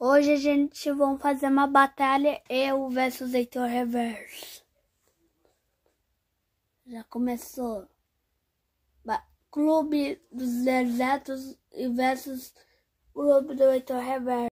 Hoje a gente vai fazer uma batalha eu versus Heitor Reverso. Já começou. Ba Clube dos Desertos versus Clube do Heitor Reverso.